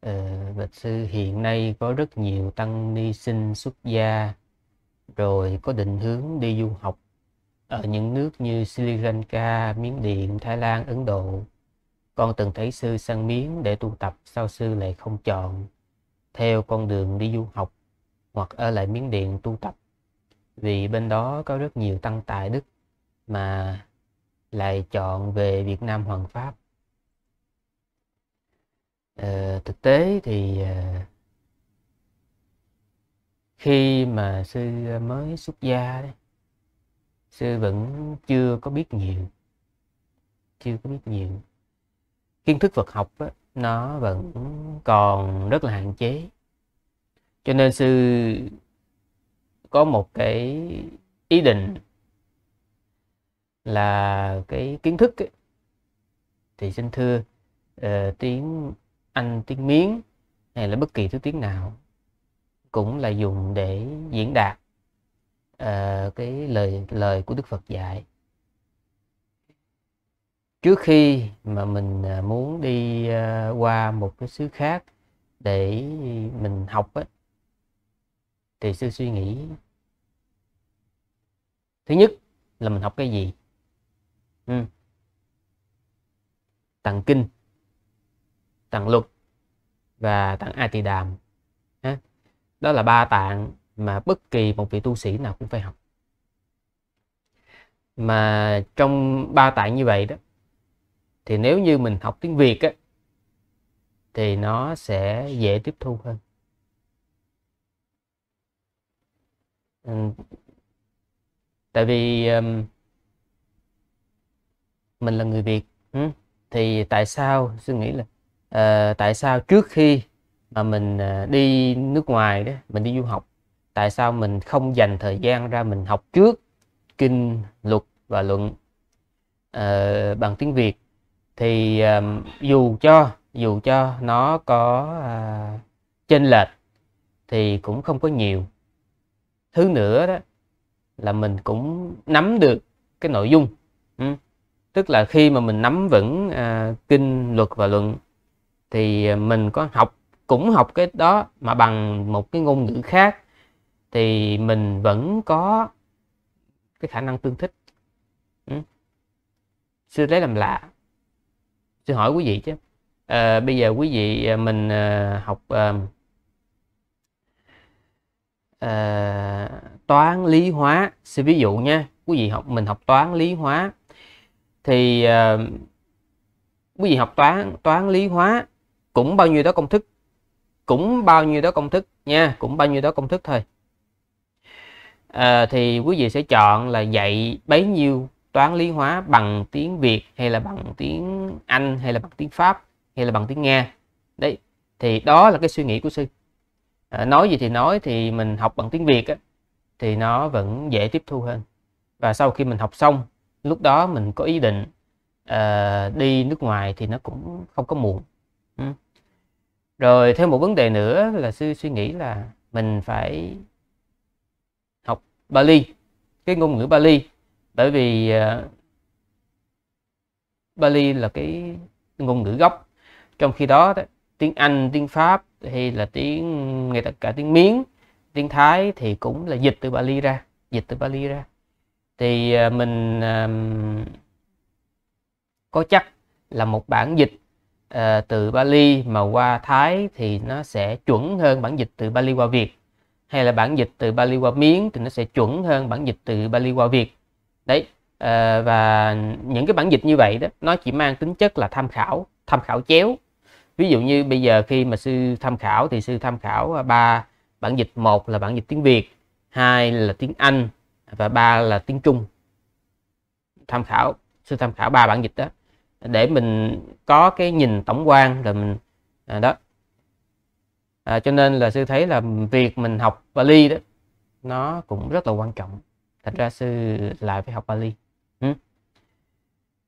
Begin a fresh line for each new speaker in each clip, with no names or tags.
Ờ, bạch sư hiện nay có rất nhiều tăng ni sinh xuất gia rồi có định hướng đi du học ở những nước như Sri Lanka, Miến Điện, Thái Lan, Ấn Độ. Con từng thấy sư sang Miến để tu tập, sao sư lại không chọn theo con đường đi du học hoặc ở lại Miến Điện tu tập? Vì bên đó có rất nhiều tăng tài Đức mà lại chọn về Việt Nam Hoàng Pháp. Ờ, thực tế thì uh, khi mà sư mới xuất gia đấy sư vẫn chưa có biết nhiều chưa có biết nhiều kiến thức Phật học đó, nó vẫn còn rất là hạn chế cho nên sư có một cái ý định là cái kiến thức ấy, thì xin thưa uh, tiếng anh tiếng Miến hay là bất kỳ thứ tiếng nào cũng là dùng để diễn đạt uh, cái lời lời của Đức Phật dạy trước khi mà mình à, muốn đi ờ, qua một cái xứ khác để mình học ấy, thì sư suy nghĩ thứ nhất là mình học cái gì ừ. tặng kinh tạng lục và tạng a tỳ đàm đó là ba tạng mà bất kỳ một vị tu sĩ nào cũng phải học mà trong ba tạng như vậy đó thì nếu như mình học tiếng việt á, thì nó sẽ dễ tiếp thu hơn tại vì mình là người việt thì tại sao suy nghĩ là uh, tại sao trước khi mà mình ờ, đi nước ngoài đó mình đi du học tại sao mình không dành thời gian ra mình học trước kinh luật và luận uh, bằng tiếng việt thì um, dù cho dù cho nó có uh, chênh lệch thì cũng không có nhiều thứ nữa đó là mình cũng nắm được cái nội dung ừ. tức là khi mà mình nắm vững uh, kinh luật và luận thì à, mình có học cũng học cái đó mà bằng một cái ngôn ngữ khác thì mình vẫn có cái khả năng tương thích ừ. sư lấy làm lạ sư hỏi quý vị chứ à, bây giờ quý vị à, mình à, học à, à, toán lý hóa xin ví dụ nha quý vị học mình học toán lý hóa thì à, quý vị học toán toán lý hóa cũng bao nhiêu đó công thức cũng bao nhiêu đó công thức nha cũng bao nhiêu đó công thức thôi à, thì quý vị sẽ chọn là dạy bấy nhiêu toán lý hóa bằng tiếng Việt hay là bằng tiếng Anh hay là bằng tiếng Pháp hay là bằng tiếng Nga đấy thì đó là cái suy nghĩ của sư à, nói gì thì nói thì mình học bằng tiếng Việt á, thì nó vẫn dễ tiếp thu hơn và sau khi mình học xong lúc đó mình có ý định uh, đi nước ngoài thì nó cũng không có muộn Ừ. rồi thêm một vấn đề nữa là sư suy nghĩ là mình phải học Bali cái ngôn ngữ Bali bởi vì ờ, Bali là cái ngôn ngữ gốc trong khi đó, tiếng Anh tiếng Pháp hay là tiếng ngay tất cả tiếng Miến tiếng Thái thì cũng là dịch từ Bali ra dịch từ Bali ra thì ờ, mình có chắc là một bản dịch uh, từ Bali mà qua Thái thì nó sẽ chuẩn hơn bản dịch từ Bali qua Việt hay là bản dịch từ Bali qua Miến thì nó sẽ chuẩn hơn bản dịch từ Bali qua Việt đấy uh, và những cái bản dịch như vậy đó nó chỉ mang tính chất là tham khảo tham khảo chéo ví dụ như bây giờ khi mà sư tham khảo thì sư tham khảo à, ba bản dịch một là bản dịch tiếng Việt hai là tiếng Anh và ba là tiếng Trung tham khảo sư tham khảo ba bản dịch đó để mình có cái nhìn tổng quan rồi mình à, đó à, cho nên là sư thấy là việc mình học Bali đó nó cũng rất là quan trọng thật ra sư lại phải học Bali ừ.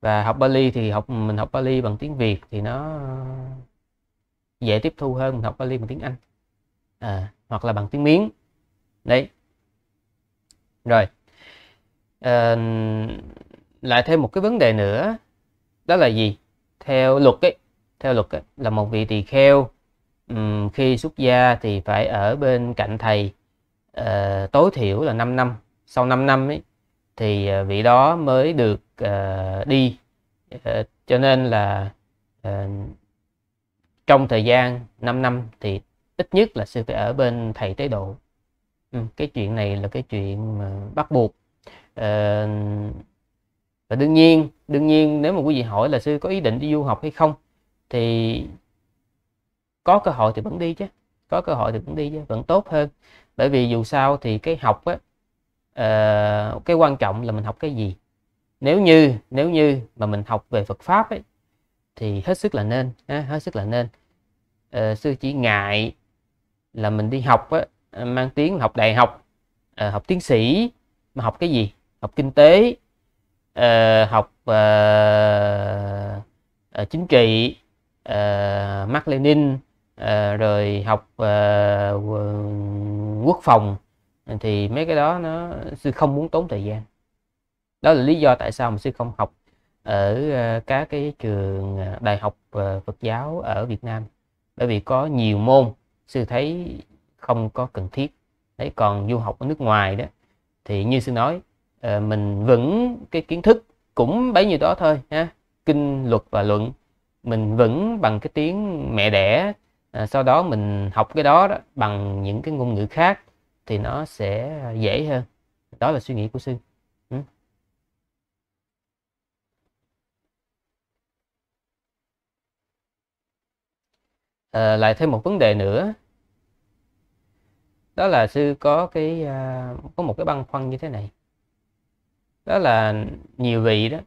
và học Bali thì học mình học Bali bằng tiếng Việt thì nó dễ tiếp thu hơn mình học Bali bằng tiếng Anh à, hoặc là bằng tiếng Miến đấy rồi à, lại thêm một cái vấn đề nữa đó là gì theo luật ấy theo luật ấy, là một vị tỳ kheo um, khi xuất gia thì phải ở bên cạnh thầy uh, tối thiểu là 5 năm sau 5 năm ấy thì ờ, vị đó mới được uh, đi uh, cho nên là uh, trong thời gian 5 năm thì ít nhất là sư phải ở bên thầy tế độ ừ, cái chuyện này là cái chuyện mà bắt buộc uh, và đương nhiên đương nhiên nếu mà quý vị hỏi là sư có ý định đi du học hay không thì có cơ hội thì vẫn đi chứ có cơ hội thì vẫn đi chứ vẫn tốt hơn bởi vì dù sao thì cái học á uh, cái quan trọng là mình học cái gì nếu như nếu như mà mình học về Phật pháp ấy thì hết sức là nên ha, hết sức là nên uh, sư chỉ ngại là mình đi học á, mang tiếng học đại học uh, học tiến sĩ mà học cái gì học kinh tế uh, học uh, uh, chính trị uh, Mark Lenin uh, rồi học uh, quốc phòng thì mấy cái đó nó sư không muốn tốn thời gian đó là lý do tại sao mà sư không học ở uh, các cái trường đại học uh, Phật giáo ở Việt Nam bởi vì có nhiều môn sư thấy không có cần thiết đấy còn du học ở nước ngoài đó thì như sư nói Ờ, mình vững cái kiến thức cũng bấy nhiêu đó thôi ha kinh luật và luận mình vững bằng cái tiếng mẹ đẻ à, sau đó mình học cái đó, đó bằng những cái ngôn ngữ khác thì nó sẽ dễ hơn đó là suy nghĩ của sư à, lại thêm một vấn đề nữa đó là sư có cái à, có một cái băn khoăn như thế này đó là nhiều vị đó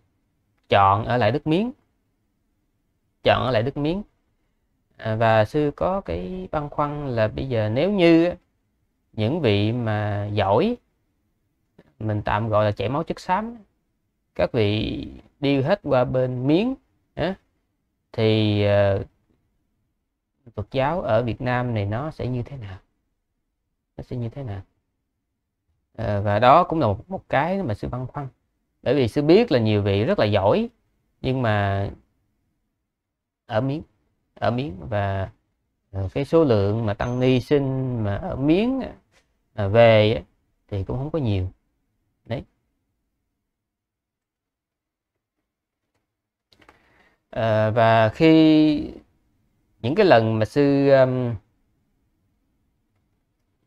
chọn ở lại đất miếng chọn ở lại đất miếng à, và sư có cái băn khoăn là bây giờ nếu như những vị mà giỏi mình tạm gọi là chảy máu chất xám các vị đi hết qua bên miếng á, thì ờ, Phật giáo ở Việt Nam này nó sẽ như thế nào nó sẽ như thế nào Ờ, và đó cũng là một, một cái mà sư băn khoăn bởi vì sư biết là nhiều vị rất là giỏi nhưng mà ở miếng ở miếng và ờ, cái số lượng mà tăng ni sinh mà ở miếng à, về thì cũng không có nhiều đấy à, và khi những cái lần mà sư um,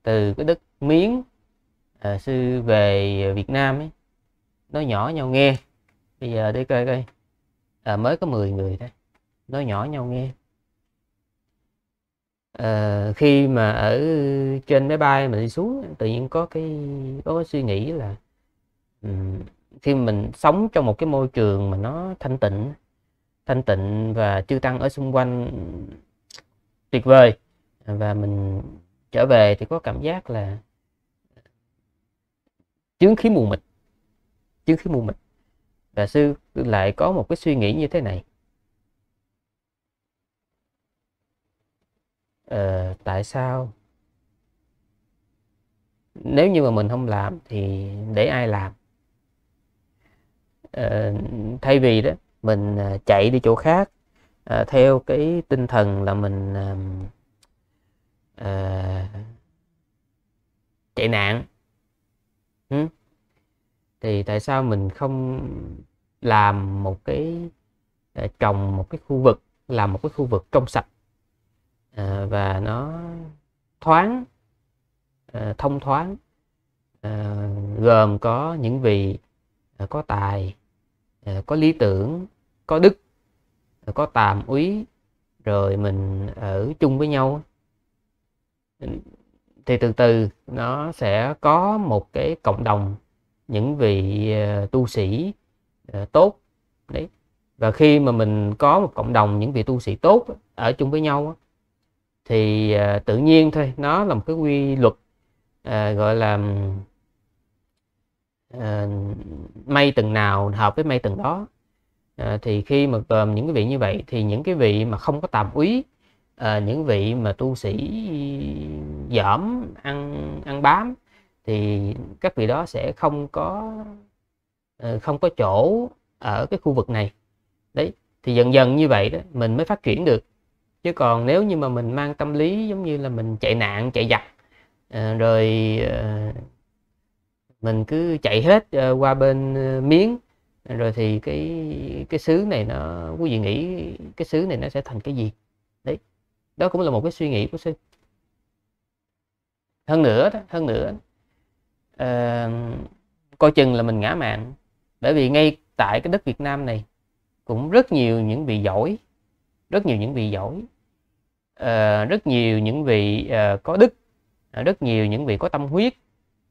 từ cái đất miếng à, sư về Việt Nam ấy nói nhỏ nhau nghe bây giờ để coi coi à, mới có 10 người thôi nói nhỏ nhau nghe à, khi mà ở trên máy bay mình đi xuống tự nhiên có cái có cái suy nghĩ là um, khi mình sống trong một cái môi trường mà nó thanh tịnh thanh tịnh và chư tăng ở xung quanh tuyệt vời và mình trở về thì có cảm giác là chướng khí mù mịt chướng khí mù mịt và sư lại có một cái suy nghĩ như thế này ờ, tại sao nếu như mà mình không làm thì để ai làm ờ, thay vì đó mình ờ, chạy đi chỗ khác à, theo cái tinh thần là mình à, chạy nạn thì tại sao mình không làm một cái ờ, trồng một cái khu vực làm một cái khu vực trong sạch à, và nó thoáng à, thông thoáng à, gồm có những vị à, có tài à, có lý tưởng có đức à, có tàm úy rồi mình ở chung với nhau thì từ từ nó sẽ có một cái cộng đồng những vị ờ, tu sĩ ờ, tốt đấy và khi mà mình có một cộng đồng những vị tu sĩ tốt ở chung với nhau thì ờ, tự nhiên thôi nó là một cái quy luật gọi là may từng nào hợp với may từng đó thì khi mà gồm những cái vị như vậy thì những cái vị mà không có tàm úy à, những vị mà tu sĩ dởm ăn ăn bám thì các vị đó sẽ không có ờ, không có chỗ ở cái khu vực này đấy thì dần dần như vậy đó mình mới phát triển được chứ còn nếu như mà mình mang tâm lý giống như là mình chạy nạn chạy giặc ờ, rồi mình cứ chạy hết qua bên miếng rồi thì cái cái xứ này nó quý vị nghĩ cái xứ này nó sẽ thành cái gì đó cũng là một cái suy nghĩ của sư hơn nữa đó hơn nữa uh, coi chừng là mình ngã mạng bởi vì ngay tại cái đất Việt Nam này cũng rất nhiều những vị giỏi rất nhiều những vị giỏi uh, rất nhiều những vị uh, có đức uh, rất nhiều những vị có tâm huyết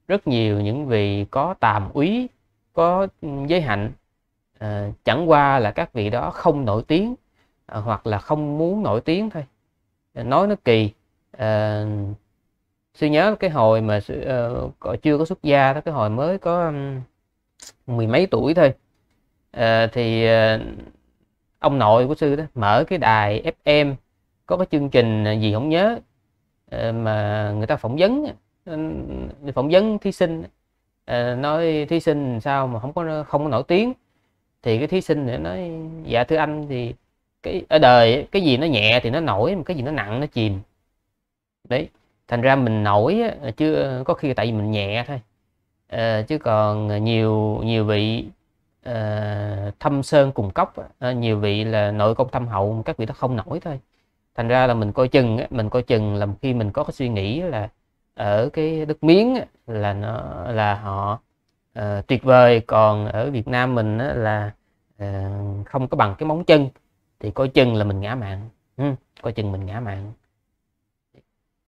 rất nhiều những vị có tàm úy có giới hạnh uh, chẳng qua là các vị đó không nổi tiếng uh, hoặc là không muốn nổi tiếng thôi Ờ, nói nó kỳ à, ờ, sư nhớ cái hồi mà sư, ờ, uh, chưa có xuất gia đó cái hồi mới có um, mười mấy tuổi thôi à, thì uh, ông nội của sư đó mở cái đài fm có cái chương trình gì không nhớ uh, mà người ta phỏng vấn uh, phỏng vấn thí sinh uh, nói thí sinh sao mà không có không có nổi tiếng thì cái thí sinh này nói dạ thưa anh thì cái ở đời cái gì nó nhẹ thì nó nổi mà cái gì nó nặng nó chìm đấy thành ra mình nổi chưa có khi tại vì mình nhẹ thôi à, chứ còn nhiều nhiều vị à, thâm sơn cùng cốc à, nhiều vị là nội công thâm hậu các vị đó không nổi thôi thành ra là mình coi chừng mình coi chừng là khi mình có cái suy nghĩ là ở cái đất miếng là nó là họ uh, tuyệt vời còn ở Việt Nam mình là uh, không có bằng cái móng chân thì coi chừng là mình ngã mạng ừ, coi chừng mình ngã mạng